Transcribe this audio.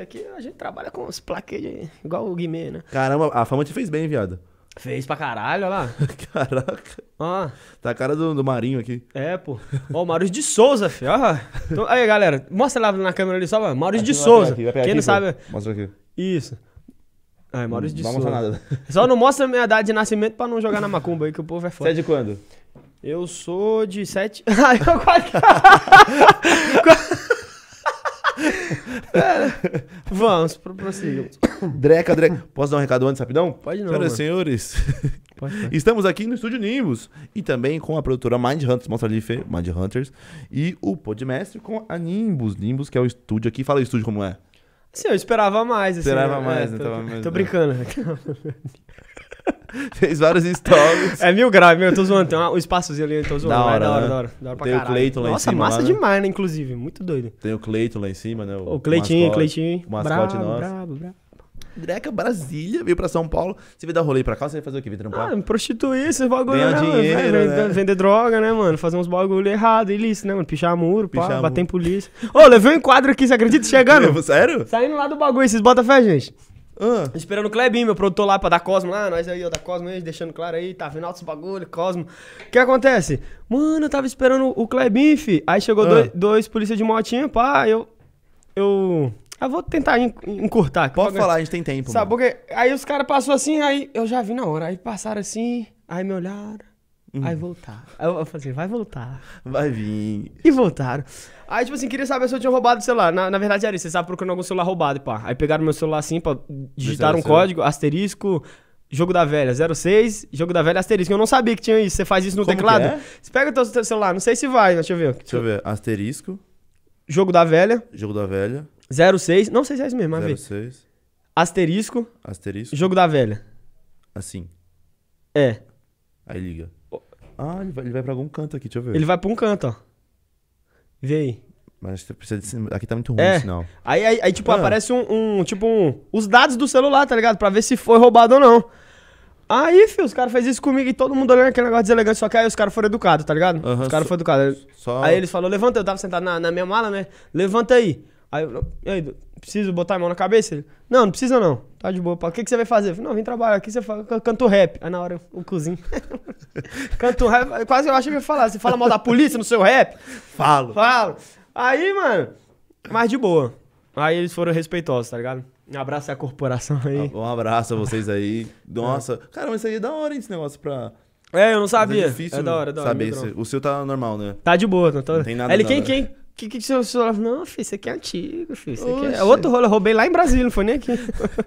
Aqui a gente trabalha com os plaquetes igual o Guimê, né? Caramba, a fama te fez bem, viado. Fez pra caralho, olha lá. Caraca. Tá a cara do, do Marinho aqui. É, pô. Ó, o Maurício de Souza, filho. Então, aí, galera, mostra lá na câmera ali só, mano. Maurício aqui de Souza. Aqui, Quem aqui, não sabe. Mostra aqui. Isso. aí Maurício de Souza. Não mostra nada. Só não mostra a minha idade de nascimento pra não jogar na macumba aí, que o povo é foda. Você é de quando? Eu sou de sete. Ai, eu quase. é, vamos, prossigamos. Dreca, Dreca. Posso dar um recado antes, rapidão? Pode não. Senhoras e senhores, pode, estamos aqui no Estúdio Nimbus e também com a produtora Mind Hunters, mostra ali, Fê, Mind Hunters, e o Podmestre com a Nimbus. Nimbus, que é o estúdio aqui. Fala o estúdio como é. Sim, eu esperava mais. Assim, esperava é, mais, então, é, né? Tô, tô, tô, brincando. Fez vários stories. É mil graus, meu. Eu tô zoando. Tem um espaçozinho ali, eu tô zoando. Da é hora, é, da, hora da hora, da hora. Tem caralho. o Cleiton lá Nossa, em cima. Nossa, massa lá, né? demais, né? Inclusive. Muito doido. Tem o Cleiton lá em cima, né? O, o Cleitinho, o Cleitinho. O mascote bravo, nosso. Brabo, brabo. Dreca, Brasília, veio pra São Paulo. Você veio dar rolê pra cá, você veio fazer o quê? Veio trampar? Ah, prostituir, esses bagulho. Ganhar né, dinheiro, né? Vender droga, né, mano? Fazer uns bagulho errado, ilícito, né, mano? Pichar muro, Pichar pá, bater em polícia. Ô, oh, levei um enquadro aqui, você acredita? Chegando. Sério? Saindo lá do bagulho, vocês botam fé, gente? Ah. Esperando o Clebinho, meu produtor lá pra dar Cosmo lá, ah, nós aí, ó, da Cosmo aí, deixando claro aí, tá vendo altos bagulho, Cosmo. O que acontece? Mano, eu tava esperando o Clebinho, fi. Aí chegou ah. dois, dois de motinha, pá, eu. Eu. Eu vou tentar encurtar. Pode falar, a gente tem tempo. Sabe, mano. porque aí os caras passou assim, aí eu já vi na hora. Aí passaram assim, aí me olharam. Vai uhum. voltar. Eu vou fazer, vai voltar. Vai vir. E voltaram. Aí, tipo assim, queria saber se eu tinha roubado o celular. Na, na verdade era isso, vocês estavam procurando algum celular roubado, pá. Aí pegaram meu celular assim, pá, digitaram um código, asterisco, jogo da velha, 06, jogo da velha, asterisco. Eu não sabia que tinha isso. Você faz isso no Como teclado? que é? Você pega o teu, celular, não sei se vai, deixa eu ver. Deixa eu ver. Asterisco, Jogo da velha, jogo da velha, 06, não sei se é isso mesmo, mas vê. 06, Asterisco, asterisco, jogo da velha. assim. É. Aí liga. Ah, ele vai, ele vai pra algum canto aqui, deixa eu ver. Ele vai pra um canto, ó. Vê aí. Mas você precisa de... Aqui tá muito ruim é. o sinal. Aí, aí, aí tipo, ah. aparece um, um, Tipo, um. Os dados do celular, tá ligado? Pra ver se foi roubado ou não. Aí, filho, os caras fez isso comigo e todo mundo olhando aquele negócio deselegante, só que aí os caras foram educados, tá ligado? Uhum, os caras foram educados. Só... Aí eles falaram, levanta, eu tava sentado na, na minha mala, né? Levanta aí. Aí eu, aí, preciso botar a mão na cabeça? Ele, não, não precisa não. Tá de boa. O que, que você vai fazer? Eu falei, não, vim trabalhar aqui, você fala, canto rap. Aí na hora, o cozinho. canto rap, quase eu achei que ia falar. Você fala mal da polícia no seu rap? Falo. Falo. Aí, mano, mas de boa. Aí eles foram respeitosos, tá ligado? Um abraço à corporação aí. Ah, um abraço a vocês aí. É. Nossa, é. cara, mas isso aí é da hora, hein, esse negócio pra... É, eu não sabia. é difícil é da hora, é da hora, saber. É se... O seu tá normal, né? Tá de boa. Não, tô... não tem nada Ele, quem, quem que que você falou? Não, filho, isso aqui é antigo, filho. Isso aqui é outro rolo, eu roubei lá em Brasília, não foi nem aqui.